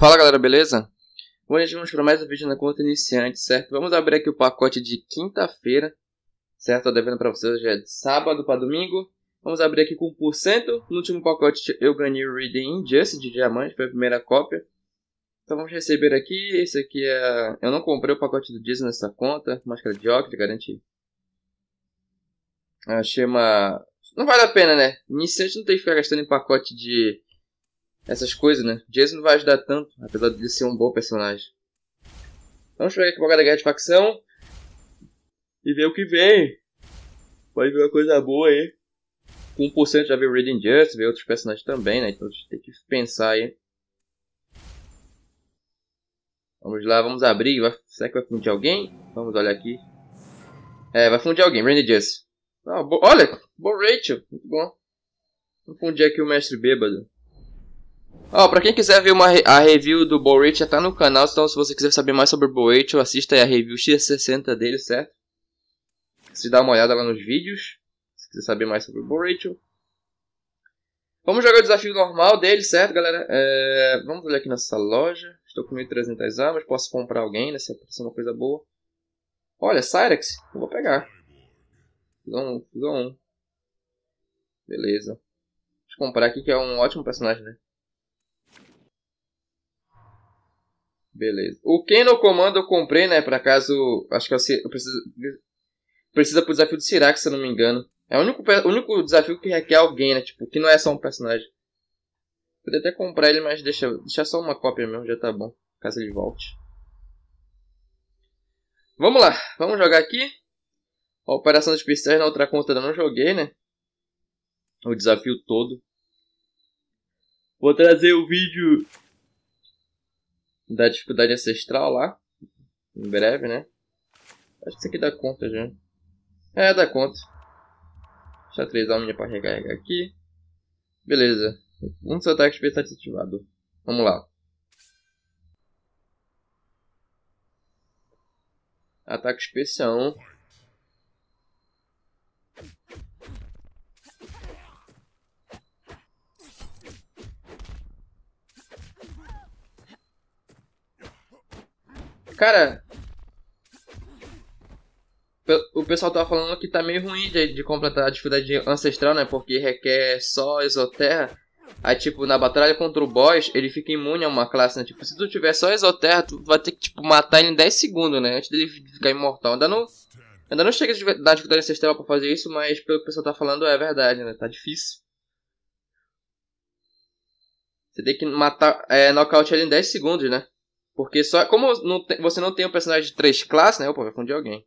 Fala galera, beleza? Hoje vamos para mais um vídeo na conta iniciante, certo? Vamos abrir aqui o pacote de quinta-feira, certo? Estou devendo para vocês, hoje é de sábado para domingo. Vamos abrir aqui com 1%. No último pacote eu ganhei o Reading Injustice de diamante, foi a primeira cópia. Então vamos receber aqui, esse aqui é... Eu não comprei o pacote do Disney nessa conta, máscara de óculos, garantir. Achei ah, uma... Não vale a pena, né? Iniciante não tem que ficar gastando em pacote de essas coisas, né? Jason não vai ajudar tanto, apesar de ser um bom personagem. Vamos chegar pegar aqui o da guerra de facção. E ver o que vem. Pode ver uma coisa boa aí. Com 1% já veio Raiden Just, veio outros personagens também, né? Então a gente tem que pensar aí. Vamos lá, vamos abrir. Vai... Será que vai fundir alguém? Vamos olhar aqui. É, vai fundir alguém, Reading Just. Ah, bo... Olha, bom Rachel, muito bom. Vamos fundir aqui o mestre bêbado. Ó, pra quem quiser ver uma, a review do Borate já tá no canal, então se você quiser saber mais sobre o Borate, assista a review X60 dele, certo? Se dá uma olhada lá nos vídeos, se quiser saber mais sobre o Borate. Vamos jogar o desafio normal dele, certo, galera? É, vamos olhar aqui nessa loja. Estou com 1.300 armas, posso comprar alguém, né? Se aparecer uma coisa boa. Olha, Cyrex, eu vou pegar. Fusão 1, fusão 1. Beleza. Deixa eu comprar aqui que é um ótimo personagem, né? Beleza. O Kano Comando eu comprei, né? Pra caso. Acho que eu, eu preciso. Precisa pro desafio do Sirac, se eu não me engano. É o único, o único desafio que requer alguém, né? Tipo, que não é só um personagem. Podia até comprar ele, mas deixa, deixa só uma cópia mesmo, já tá bom. Caso ele volte. Vamos lá, vamos jogar aqui. A operação dos pincéis na outra conta eu não joguei, né? O desafio todo. Vou trazer o vídeo da dificuldade ancestral lá. Em breve, né? Acho que isso aqui dá conta já. É, dá conta. Deixa três alminhas para recarregar aqui. Beleza. Um dos ataques especial desativado. Vamos lá. Ataque especial. Cara, o pessoal tá falando que tá meio ruim de, de completar a dificuldade ancestral, né? Porque requer só exoterra. Aí, tipo, na batalha contra o boss, ele fica imune a uma classe, né? Tipo, se tu tiver só exoterra, tu vai ter que, tipo, matar ele em 10 segundos, né? Antes dele ficar imortal. Ainda não, ainda não chega na dificuldade ancestral pra fazer isso, mas pelo que o pessoal tá falando, é verdade, né? Tá difícil. Você tem que matar, é, nocaute ele em 10 segundos, né? Porque só. Como não você não tem um personagem de três classes, né? Opa, fundir alguém.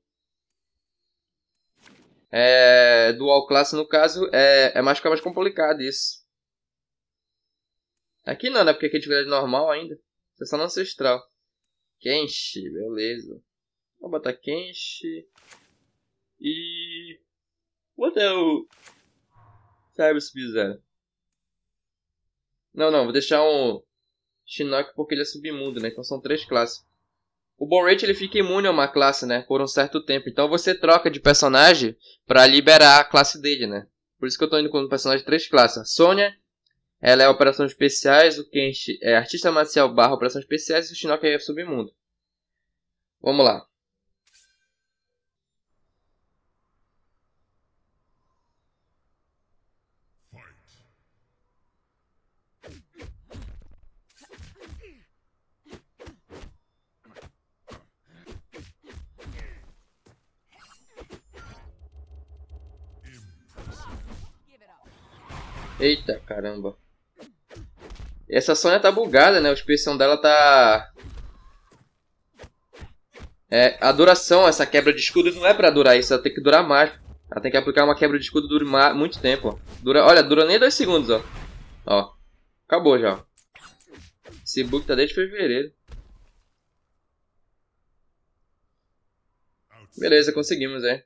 É, dual classe, no caso, é, é mais, mais complicado isso. Aqui não, né? Porque aqui é atividade normal ainda. você é só no ancestral. Kenshi, beleza. Vou botar Kenshi. E. What the hell? Cyber Sub-Zero. Não, não, vou deixar um. Shinnok porque ele é submundo, né? Então são três classes. O Borrate ele fica imune a uma classe, né? Por um certo tempo. Então você troca de personagem para liberar a classe dele, né? Por isso que eu tô indo com um personagem de três classes. A Sônia, ela é operações especiais, o Kenshi é artista marcial barra operações especiais e o Shinnok é submundo. Vamos lá. Eita, caramba. Essa Sônia tá bugada, né? A expressão dela tá... É, a duração, essa quebra de escudo não é pra durar isso, ela tem que durar mais. Ela tem que aplicar uma quebra de escudo dure muito tempo, ó. Dura, olha, dura nem dois segundos, ó. Ó, acabou já, ó. Esse bug tá desde fevereiro. Beleza, conseguimos, é.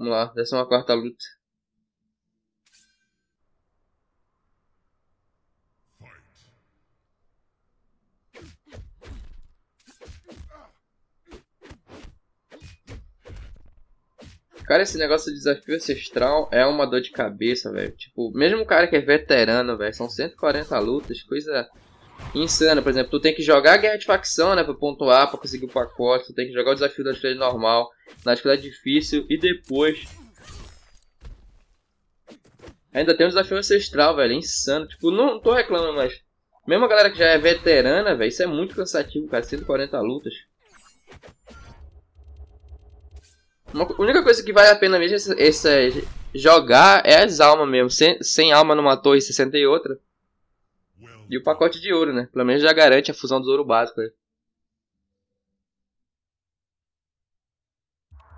Vamos lá, é uma quarta luta. Cara, esse negócio de desafio ancestral é uma dor de cabeça, velho. Tipo, mesmo o cara que é veterano, velho, são 140 lutas, coisa insana. Por exemplo, tu tem que jogar a guerra de facção, né? Pra pontuar, pra conseguir o pacote. Tu tem que jogar o desafio da dificuldade normal, na dificuldade difícil e depois. Ainda tem um desafio ancestral, velho. Insano. Tipo, não tô reclamando, mas. Mesmo a galera que já é veterana, velho, isso é muito cansativo, cara. 140 lutas. Uma, a única coisa que vale a pena mesmo é, jogar é as almas mesmo. Sem, sem alma numa torre, 60 e outra. E o pacote de ouro, né? Pelo menos já garante a fusão do ouro básico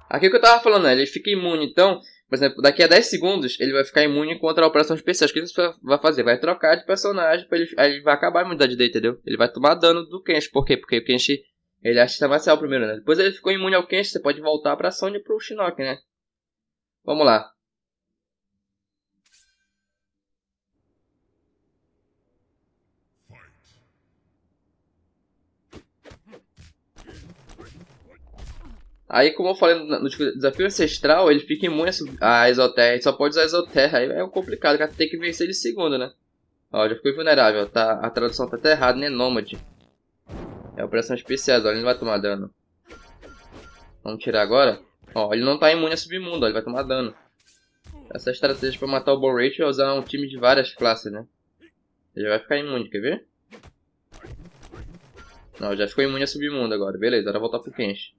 Aqui é o que eu tava falando, né? Ele fica imune, então, por exemplo, daqui a 10 segundos ele vai ficar imune contra operação especial. O que você vai fazer? Vai trocar de personagem, ele, aí ele vai acabar a imunidade dele, entendeu? Ele vai tomar dano do Kenshi. Por quê? Porque o Kenshi, ele acha é que artista marcial primeiro, né? Depois ele ficou imune ao Kenshi, você pode voltar pra Sony e pro Shinoki, né? Vamos lá. Aí, como eu falei no, tipo, desafio ancestral, ele fica imune a Exoterra, ele só pode usar Exoterra, aí é complicado, cara tem que vencer ele segundo, né? Ó, já ficou vulnerável, tá, a tradução tá até errada, né? Nômade. É operação especial, ó, ele não vai tomar dano. Vamos tirar agora. Ó, ele não tá imune a submundo, ó, ele vai tomar dano. Essa é estratégia pra matar o Ball é usar um time de várias classes, né? Ele vai ficar imune, quer ver? Não, já ficou imune a submundo agora, beleza, agora voltar pro Kenshi.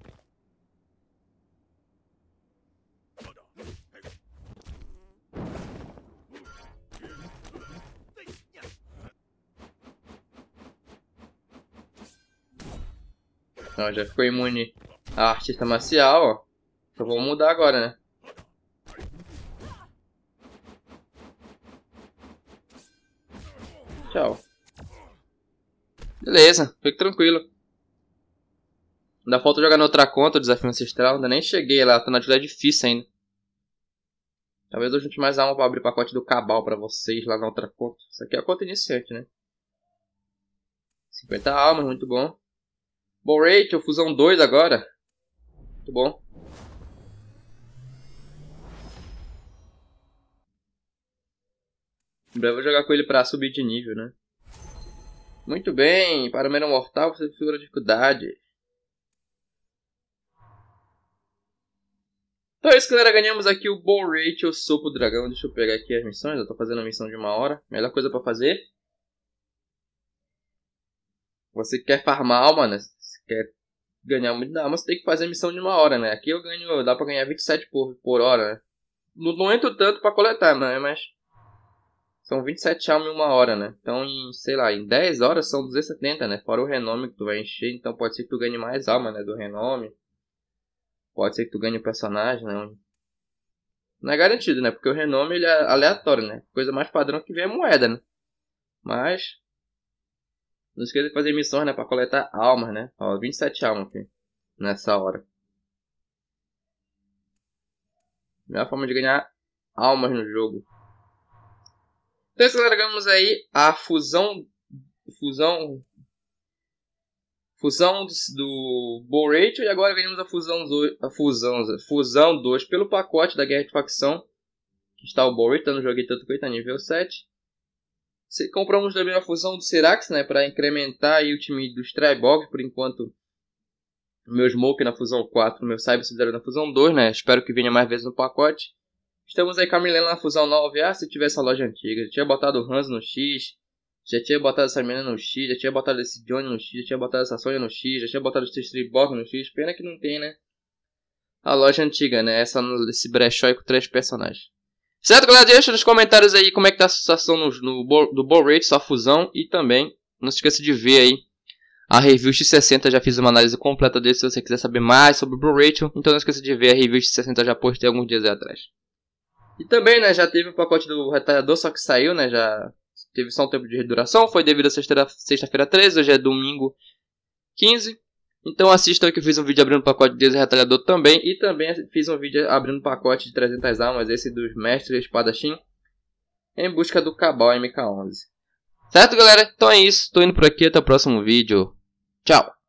Então, já ficou imune a artista marcial, ó. Só então, vou mudar agora, né? Tchau. Beleza, fique tranquilo. Ainda falta jogar na outra conta o desafio ancestral. Ainda nem cheguei lá, tá a tonalidade é difícil ainda. Talvez eu junte mais alma pra abrir o pacote do Cabal pra vocês lá na outra conta. Isso aqui é a conta iniciante, né? 50 almas, muito bom. Borate, eu Fusão 2 agora. Muito bom. Em breve eu vou jogar com ele pra subir de nível, né? Muito bem, para o Menor Mortal você segura dificuldade. Então é isso, galera. Ganhamos aqui o Borate, o Sopo Dragão. Deixa eu pegar aqui as missões. Eu tô fazendo a missão de uma hora. Melhor coisa pra fazer. Você quer farmar alma, quer ganhar muito, dá, mas tem que fazer a missão de uma hora, né? Aqui eu ganho, dá pra ganhar 27 por, por hora, né? Não, não entro tanto pra coletar, né? Mas são 27 almas em uma hora, né? Então, em, sei lá, em 10 horas são 270, né? Fora o renome que tu vai encher, então pode ser que tu ganhe mais alma, né? Do renome. Pode ser que tu ganhe o personagem, né? Não é garantido, né? Porque o renome ele é aleatório, né? Coisa mais padrão que vem é moeda, né? Mas não esqueça de fazer missões, né? Pra coletar almas, né? Ó, 27 almas aqui. Nessa hora. Melhor forma de ganhar almas no jogo. Então, galera, ganhamos aí a fusão... Fusão... Fusão do, do Bull Rachel e agora ganhamos a fusão, do, a fusão, fusão 2 pelo pacote da Guerra de Facção. Está o Bull Rachel, eu tá não joguei tanto com ele, tá nível 7. Compramos também a fusão do Serax, né? Para incrementar aí o time dos Tryborgs. Por enquanto, meu Smoke na fusão 4, meu Cyber sub na fusão 2, né? Espero que venha mais vezes no pacote. Estamos aí Milena na fusão 9. Ah, se tivesse a loja antiga, já tinha botado o Hans no X. Já tinha botado essa menina no X, já tinha botado esse Johnny no X, já tinha botado essa Sônia no X, já tinha botado esse Streetbox no X. Pena que não tem, né? A loja antiga, né? Essa, esse brechó aí com três personagens. Certo, galera? Deixa nos comentários aí como é que tá a situação no, no, do Ball Rate, sua fusão. E também, não se esqueça de ver aí a review X60. Já fiz uma análise completa dele se você quiser saber mais sobre o Ball Rate. Então não esqueça de ver a review X60, já postei alguns dias atrás. E também, né, já teve o pacote do retalhador, só que saiu, né, já teve só um tempo de duração. Foi devido a sexta-feira sexta 13, hoje é domingo 15. Então assista que eu fiz um vídeo abrindo pacote de retalhador também. E também fiz um vídeo abrindo pacote de 300 almas, esse dos mestres espadachim. Em busca do Cabal MK11. Certo, galera? Então é isso. Tô indo por aqui. Até o próximo vídeo. Tchau.